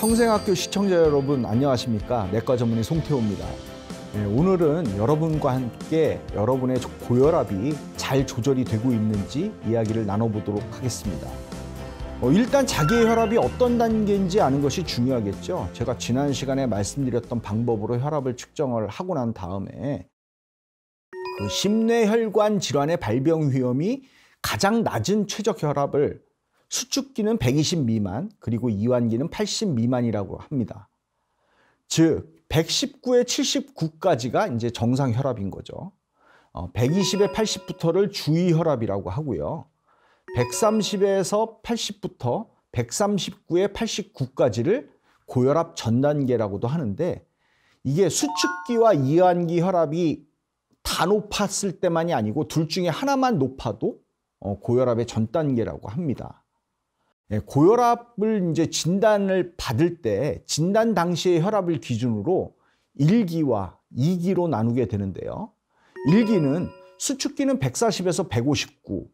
평생학교 시청자 여러분 안녕하십니까 내과 전문의 송태호입니다 네, 오늘은 여러분과 함께 여러분의 고혈압이 잘 조절이 되고 있는지 이야기를 나눠보도록 하겠습니다 어, 일단 자기의 혈압이 어떤 단계인지 아는 것이 중요하겠죠 제가 지난 시간에 말씀드렸던 방법으로 혈압을 측정을 하고 난 다음에 그 심뇌혈관 질환의 발병 위험이 가장 낮은 최적혈압을 수축기는 120 미만, 그리고 이완기는 80 미만이라고 합니다. 즉, 119에 79까지가 이제 정상 혈압인 거죠. 어, 120에 80부터를 주의 혈압이라고 하고요. 130에서 80부터 139에 89까지를 고혈압 전 단계라고도 하는데 이게 수축기와 이완기 혈압이 다 높았을 때만이 아니고 둘 중에 하나만 높아도 어, 고혈압의 전 단계라고 합니다. 예, 고혈압을 이제 진단을 받을 때 진단 당시의 혈압을 기준으로 1기와 2기로 나누게 되는데요. 1기는 수축기는 140에서 159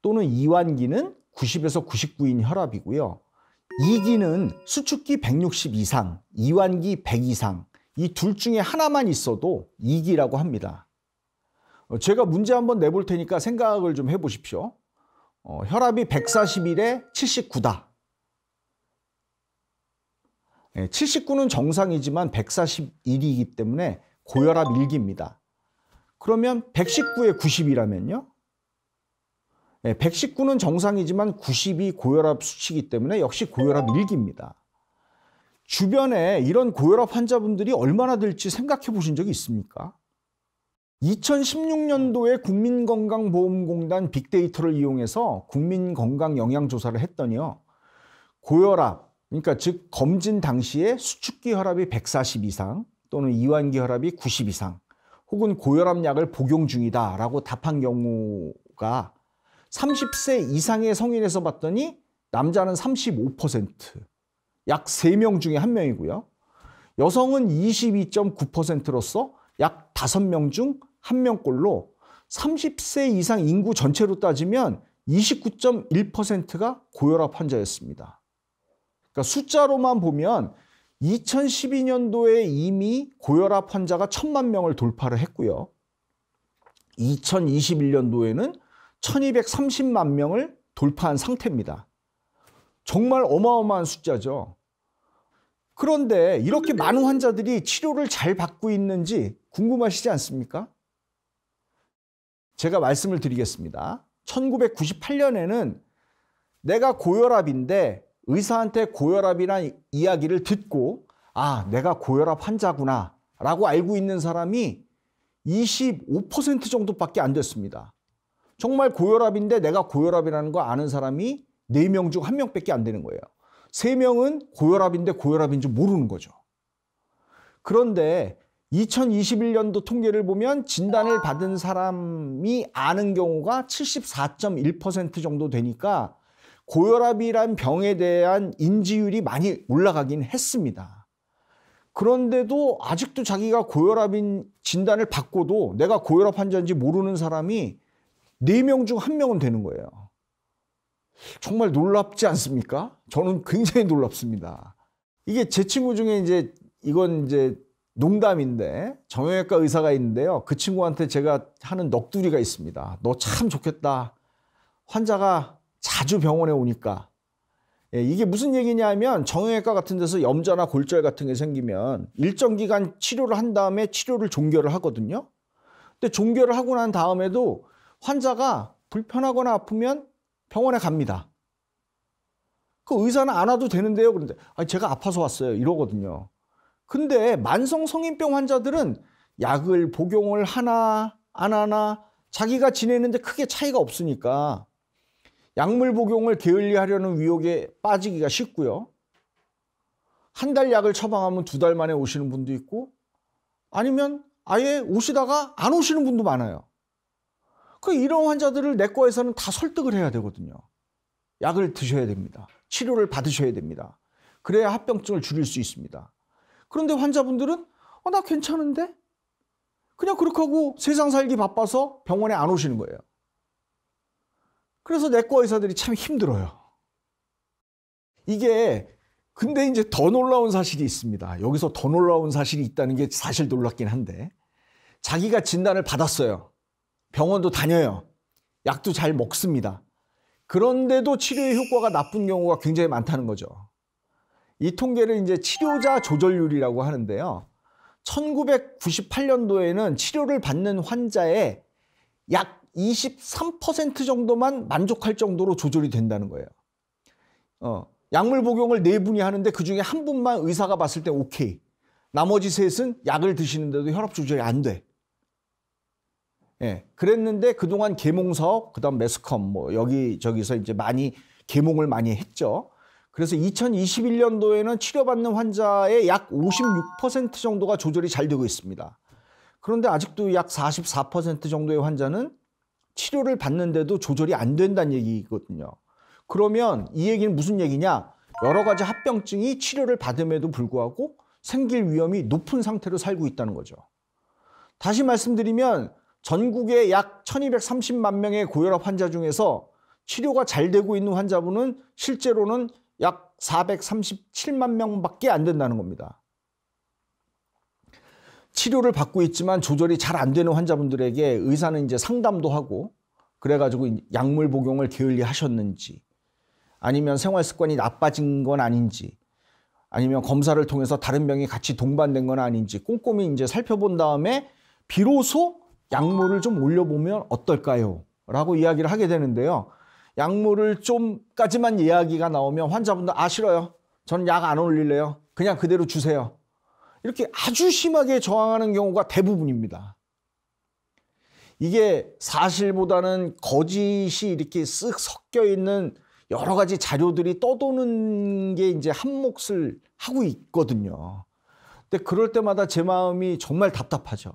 또는 이완기는 90에서 99인 혈압이고요. 2기는 수축기 160 이상, 이완기 100 이상 이 둘 중에 하나만 있어도 2기라고 합니다. 어, 제가 문제 한번 내볼 테니까 생각을 좀 해보십시오. 어, 혈압이 141에 79다. 예, 79는 정상이지만 141이기 때문에 고혈압 1기입니다. 그러면 119에 90이라면요? 예, 119는 정상이지만 90이 고혈압 수치이기 때문에 역시 고혈압 1기입니다. 주변에 이런 고혈압 환자분들이 얼마나 될지 생각해 보신 적이 있습니까? 2016년도에 국민건강보험공단 빅데이터를 이용해서 국민건강 영양조사를 했더니요. 고혈압, 그러니까 즉 검진 당시에 수축기 혈압이 140 이상 또는 이완기 혈압이 90 이상 혹은 고혈압 약을 복용 중이다라고 답한 경우가 30세 이상의 성인에서 봤더니 남자는 35%, 약 3명 중에 1명이고요. 여성은 22.9%로서 약 5명 중한 명꼴로 30세 이상 인구 전체로 따지면 29.1%가 고혈압 환자였습니다. 그러니까 숫자로만 보면 2012년도에 이미 고혈압 환자가 1천만 명을 돌파를 했고요. 2021년도에는 1230만 명을 돌파한 상태입니다. 정말 어마어마한 숫자죠. 그런데 이렇게 많은 환자들이 치료를 잘 받고 있는지 궁금하시지 않습니까? 제가 말씀을 드리겠습니다. 1998년에는 내가 고혈압인데 의사한테 고혈압이란 이야기를 듣고 아, 내가 고혈압 환자구나 라고 알고 있는 사람이 25% 정도밖에 안 됐습니다. 정말 고혈압인데 내가 고혈압이라는 거 아는 사람이 4명 중 1명밖에 안 되는 거예요. 3명은 고혈압인데 고혈압인 줄 모르는 거죠. 그런데 2021년도 통계를 보면 진단을 받은 사람이 아는 경우가 74.1% 정도 되니까 고혈압이란 병에 대한 인지율이 많이 올라가긴 했습니다. 그런데도 아직도 자기가 고혈압인 진단을 받고도 내가 고혈압 환자인지 모르는 사람이 4명 중 1명은 되는 거예요. 정말 놀랍지 않습니까? 저는 굉장히 놀랍습니다. 이게 제 친구 중에 이제 이건 이제 농담인데 정형외과 의사가 있는데요. 그 친구한테 제가 하는 넋두리가 있습니다. 너 참 좋겠다. 환자가 자주 병원에 오니까. 예, 이게 무슨 얘기냐면 하 정형외과 같은 데서 염좌나 골절 같은 게 생기면 일정 기간 치료를 한 다음에 치료를 종결을 하거든요. 근데 종결을 하고 난 다음에도 환자가 불편하거나 아프면 병원에 갑니다. 그 의사는 안 와도 되는데요. 그런데 제가 아파서 왔어요. 이러거든요. 근데 만성 성인병 환자들은 약을 복용을 하나 안 하나 자기가 지내는데 크게 차이가 없으니까 약물 복용을 게을리하려는 위혹에 빠지기가 쉽고요. 한 달 약을 처방하면 두 달 만에 오시는 분도 있고 아니면 아예 오시다가 안 오시는 분도 많아요. 그 이런 환자들을 내과에서는 다 설득을 해야 되거든요. 약을 드셔야 됩니다. 치료를 받으셔야 됩니다. 그래야 합병증을 줄일 수 있습니다. 그런데 환자분들은 어, 나 괜찮은데? 그냥 그렇게 하고 세상 살기 바빠서 병원에 안 오시는 거예요. 그래서 내과 의사들이 참 힘들어요. 이게 근데 이제 더 놀라운 사실이 있습니다. 여기서 더 놀라운 사실이 있다는 게 사실 놀랍긴 한데 자기가 진단을 받았어요. 병원도 다녀요. 약도 잘 먹습니다. 그런데도 치료의 효과가 나쁜 경우가 굉장히 많다는 거죠. 이 통계를 이제 치료자 조절률이라고 하는데요. 1998년도에는 치료를 받는 환자의 약 23% 정도만 만족할 정도로 조절이 된다는 거예요. 어, 약물 복용을 네 분이 하는데 그 중에 한 분만 의사가 봤을 때 오케이. 나머지 셋은 약을 드시는데도 혈압 조절이 안 돼. 예, 그랬는데 그동안 계몽석 그다음 매스컴 뭐 여기 저기서 이제 많이 계몽을 많이 했죠. 그래서 2021년도에는 치료받는 환자의 약 56% 정도가 조절이 잘 되고 있습니다. 그런데 아직도 약 44% 정도의 환자는 치료를 받는데도 조절이 안 된다는 얘기거든요. 그러면 이 얘기는 무슨 얘기냐? 여러 가지 합병증이 치료를 받음에도 불구하고 생길 위험이 높은 상태로 살고 있다는 거죠. 다시 말씀드리면 전국의 약 1230만 명의 고혈압 환자 중에서 치료가 잘 되고 있는 환자분은 실제로는 약 437만 명밖에 안 된다는 겁니다. 치료를 받고 있지만 조절이 잘 안 되는 환자분들에게 의사는 이제 상담도 하고 그래가지고 약물 복용을 게을리 하셨는지 아니면 생활 습관이 나빠진 건 아닌지 아니면 검사를 통해서 다른 병이 같이 동반된 건 아닌지 꼼꼼히 이제 살펴본 다음에 비로소 약물을 좀 올려보면 어떨까요? 라고 이야기를 하게 되는데요. 약물을 좀까지만 이야기가 나오면 환자분들 아 싫어요. 저는 약 안 올릴래요. 그냥 그대로 주세요. 이렇게 아주 심하게 저항하는 경우가 대부분입니다. 이게 사실보다는 거짓이 이렇게 쓱 섞여 있는 여러 가지 자료들이 떠도는 게 이제 한몫을 하고 있거든요. 근데 그럴 때마다 제 마음이 정말 답답하죠.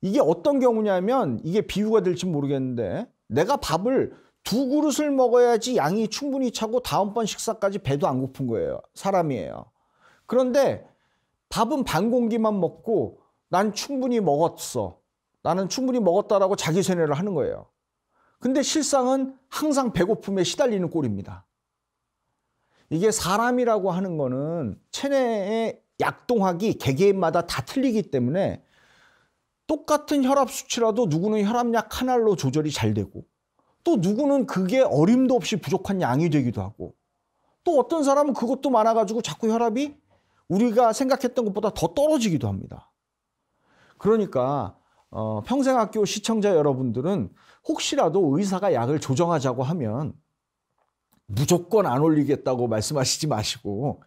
이게 어떤 경우냐면 이게 비유가 될지 모르겠는데 내가 밥을 두 그릇을 먹어야지 양이 충분히 차고 다음번 식사까지 배도 안 고픈 거예요. 사람이에요. 그런데 밥은 반 공기만 먹고 난 충분히 먹었어. 나는 충분히 먹었다라고 자기 세뇌를 하는 거예요. 근데 실상은 항상 배고픔에 시달리는 꼴입니다. 이게 사람이라고 하는 거는 체내의 약동하기 개개인마다 다 틀리기 때문에 똑같은 혈압 수치라도 누구는 혈압약 하나로 조절이 잘 되고 또 누구는 그게 어림도 없이 부족한 양이 되기도 하고 또 어떤 사람은 그것도 많아가지고 자꾸 혈압이 우리가 생각했던 것보다 더 떨어지기도 합니다. 그러니까 어, 평생학교 시청자 여러분들은 혹시라도 의사가 약을 조정하자고 하면 무조건 안 올리겠다고 말씀하시지 마시고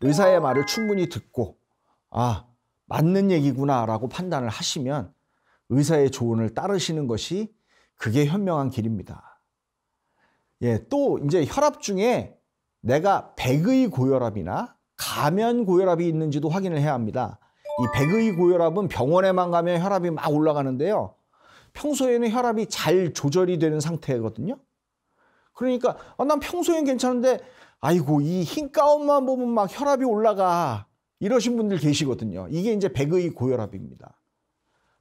의사의 말을 충분히 듣고 아 맞는 얘기구나라고 판단을 하시면 의사의 조언을 따르시는 것이 그게 현명한 길입니다. 예, 또 이제 혈압 중에 내가 백의 고혈압이나 가면 고혈압이 있는지도 확인을 해야 합니다. 이 백의 고혈압은 병원에만 가면 혈압이 막 올라가는데요. 평소에는 혈압이 잘 조절이 되는 상태거든요. 그러니까 아, 난 평소엔 괜찮은데 아이고 이 흰 가운만 보면 막 혈압이 올라가 이러신 분들 계시거든요. 이게 이제 백의 고혈압입니다.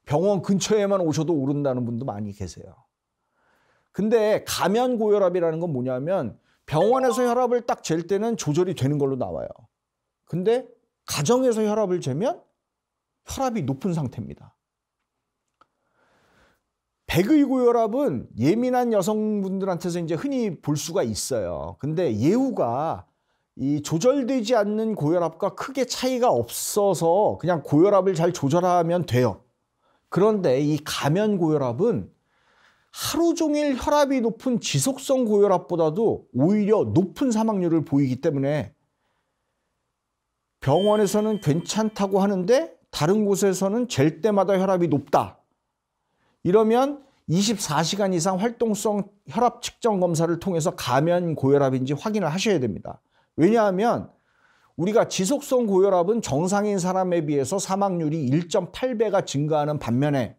병원 근처에만 오셔도 오른다는 분도 많이 계세요. 근데 가면 고혈압이라는 건 뭐냐면 병원에서 혈압을 딱 잴 때는 조절이 되는 걸로 나와요. 근데 가정에서 혈압을 재면 혈압이 높은 상태입니다. 백의 고혈압은 예민한 여성분들한테서 이제 흔히 볼 수가 있어요. 근데 예후가 이 조절되지 않는 고혈압과 크게 차이가 없어서 그냥 고혈압을 잘 조절하면 돼요. 그런데 이 가면 고혈압은 하루 종일 혈압이 높은 지속성 고혈압보다도 오히려 높은 사망률을 보이기 때문에 병원에서는 괜찮다고 하는데 다른 곳에서는 잴 때마다 혈압이 높다. 이러면 24시간 이상 활동성 혈압 측정 검사를 통해서 가면 고혈압인지 확인을 하셔야 됩니다. 왜냐하면 우리가 지속성 고혈압은 정상인 사람에 비해서 사망률이 1.8배가 증가하는 반면에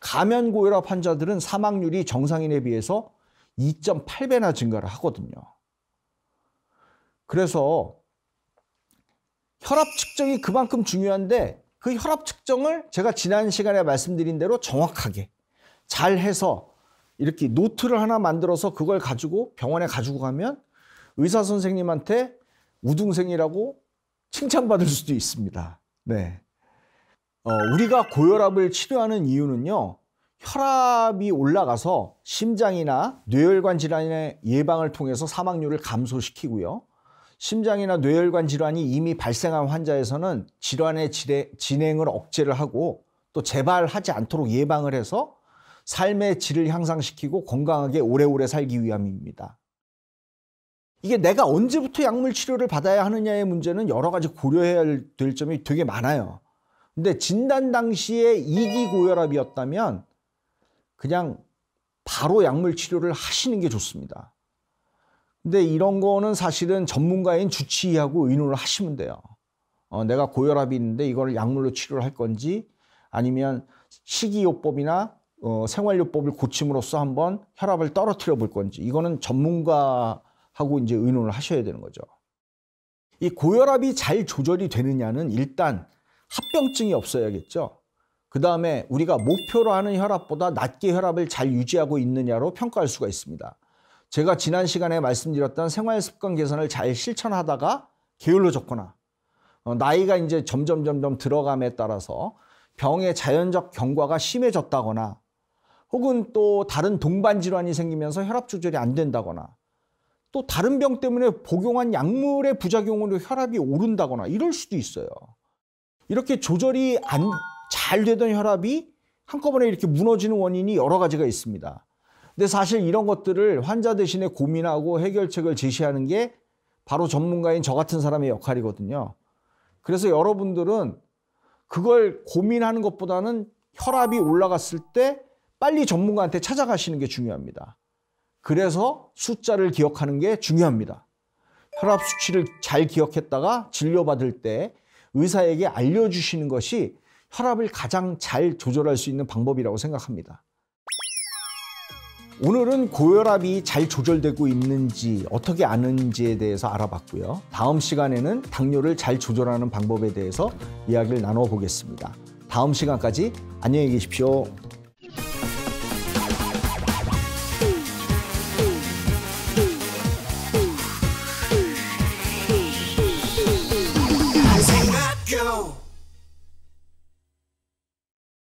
가면 고혈압 환자들은 사망률이 정상인에 비해서 2.8배나 증가를 하거든요. 그래서 혈압 측정이 그만큼 중요한데 그 혈압 측정을 제가 지난 시간에 말씀드린 대로 정확하게 잘 해서 이렇게 노트를 하나 만들어서 그걸 가지고 병원에 가지고 가면 의사 선생님한테 우등생이라고 칭찬받을 수도 있습니다. 네. 어, 우리가 고혈압을 치료하는 이유는요. 혈압이 올라가서 심장이나 뇌혈관 질환의 예방을 통해서 사망률을 감소시키고요. 심장이나 뇌혈관 질환이 이미 발생한 환자에서는 질환의 지레, 진행을 억제를 하고 또 재발하지 않도록 예방을 해서 삶의 질을 향상시키고 건강하게 오래오래 살기 위함입니다. 이게 내가 언제부터 약물 치료를 받아야 하느냐의 문제는 여러 가지 고려해야 될 점이 되게 많아요. 근데 진단 당시에 이기 고혈압이었다면 그냥 바로 약물 치료를 하시는 게 좋습니다. 근데 이런 거는 사실은 전문가인 주치의하고 의논을 하시면 돼요. 어, 내가 고혈압이 있는데 이걸 약물로 치료를 할 건지 아니면 식이요법이나 어, 생활요법을 고침으로써 한번 혈압을 떨어뜨려 볼 건지 이거는 전문가하고 이제 의논을 하셔야 되는 거죠. 이 고혈압이 잘 조절이 되느냐는 일단 합병증이 없어야겠죠. 그 다음에 우리가 목표로 하는 혈압보다 낮게 혈압을 잘 유지하고 있느냐로 평가할 수가 있습니다. 제가 지난 시간에 말씀드렸던 생활습관 개선을 잘 실천하다가 게을러 졌거나 어, 나이가 이제 점점 점점 들어감에 따라서 병의 자연적 경과가 심해졌다거나 혹은 또 다른 동반 질환이 생기면서 혈압 조절이 안 된다거나 또 다른 병 때문에 복용한 약물의 부작용으로 혈압이 오른다거나 이럴 수도 있어요. 이렇게 조절이 안 잘 되던 혈압이 한꺼번에 이렇게 무너지는 원인이 여러 가지가 있습니다. 근데 사실 이런 것들을 환자 대신에 고민하고 해결책을 제시하는 게 바로 전문가인 저 같은 사람의 역할이거든요. 그래서 여러분들은 그걸 고민하는 것보다는 혈압이 올라갔을 때 빨리 전문가한테 찾아가시는 게 중요합니다. 그래서 숫자를 기억하는 게 중요합니다. 혈압 수치를 잘 기억했다가 진료받을 때 의사에게 알려주시는 것이 혈압을 가장 잘 조절할 수 있는 방법이라고 생각합니다. 오늘은 고혈압이 잘 조절되고 있는지 어떻게 아는지에 대해서 알아봤고요. 다음 시간에는 당뇨를 잘 조절하는 방법에 대해서 이야기를 나눠보겠습니다. 다음 시간까지 안녕히 계십시오.